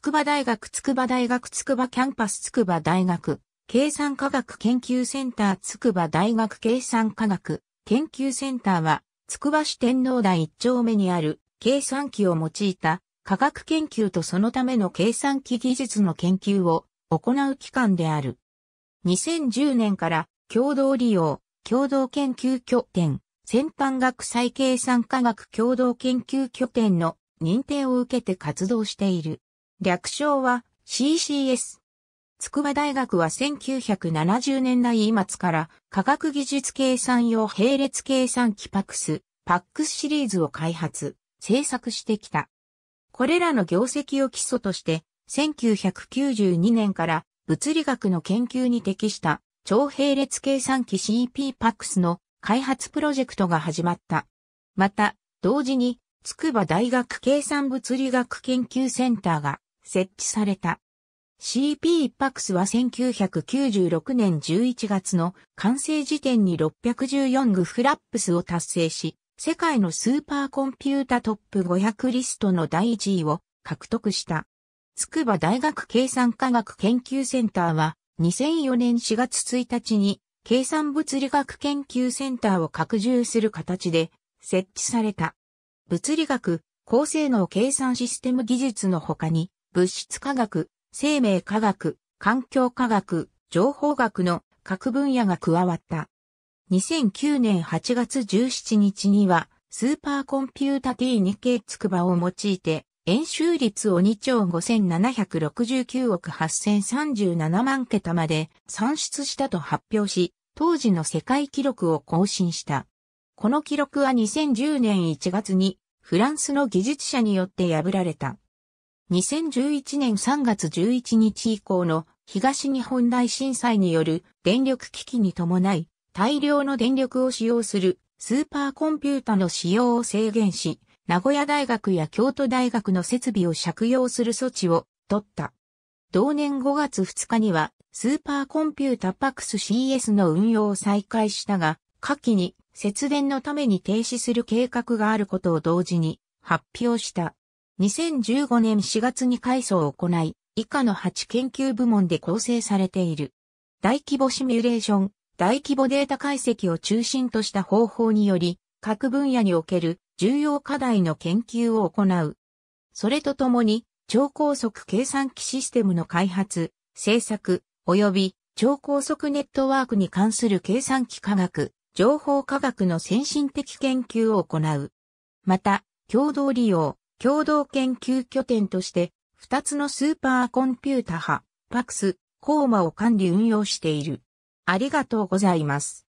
筑波大学筑波大学筑波キャンパス筑波大学計算科学研究センター筑波大学計算科学研究センターは筑波市天皇台一丁目にある計算機を用いた科学研究とそのための計算機技術の研究を行う機関である。2010年から共同利用、共同研究拠点、先端学際計算科学共同研究拠点の認定を受けて活動している。略称は CCS。筑波大学は1970年代末から科学技術計算用並列計算機パックス、パックスシリーズを開発、制作してきた。これらの業績を基礎として、1992年から物理学の研究に適した超並列計算機 CP パックスの開発プロジェクトが始まった。また、同時に、筑波大学計算物理学研究センターが設置された。CP パックスは1996年11月の完成時点に614グフラップスを達成し、世界のスーパーコンピュータトップ500リストの第1位を獲得した。筑波大学計算科学研究センターは2004年4月1日に計算物理学研究センターを拡充する形で設置された。物理学、高性能計算システム技術の他に物質科学、生命科学、環境科学、情報学の各分野が加わった。2009年8月17日には、スーパーコンピュータ T2K つくばを用いて、円周率を2兆5769億8037万桁まで算出したと発表し、当時の世界記録を更新した。この記録は2010年1月にフランスの技術者によって破られた。2011年3月11日以降の東日本大震災による電力危機に伴い大量の電力を使用するスーパーコンピュータの使用を制限し、名古屋大学や京都大学の設備を借用する措置を取った。同年5月2日にはスーパーコンピュータパクス CS の運用を再開したが、下記に節電のために停止する計画があることを同時に発表した。2015年4月に改装を行い、以下の8研究部門で構成されている。大規模シミュレーション、大規模データ解析を中心とした方法により、各分野における重要課題の研究を行う。それとともに、超高速計算機システムの開発、制作、及び超高速ネットワークに関する計算機科学、情報科学の先進的研究を行う。また、共同利用、共同研究拠点として、二つのスーパーコンピュータ派、パクス、コーマを管理運用している。ありがとうございます。